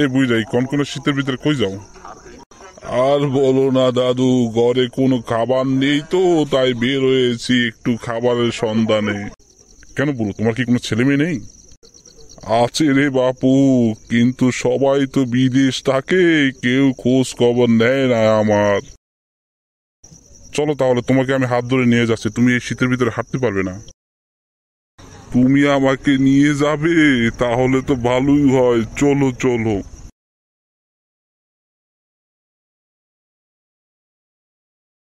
এ বুঝাই কনকনে শীতের ভিতরে কই যাও আর বলো না দাদু ঘরে কোনো খাবার নেই তো তাই বের হয়েছি একটু খাবারের সন্ধানে কেন বলো তোমার কি কোনো ছেলে মেয়ে নেই আছে রে বাপু কিন্তু সবাই তো বিদেশ থাকে কেউ খোঁজ খবর নেয় না আমার চলো তাহলে তোমাকে আমি হাত ধরে নিয়ে যাচ্ছি তুমি এই শীতের ভিতরে হাঁটতে পারবে না তুমি আমাকে নিয়ে যাবে তাহলে তো ভালোই হয় চলো চলো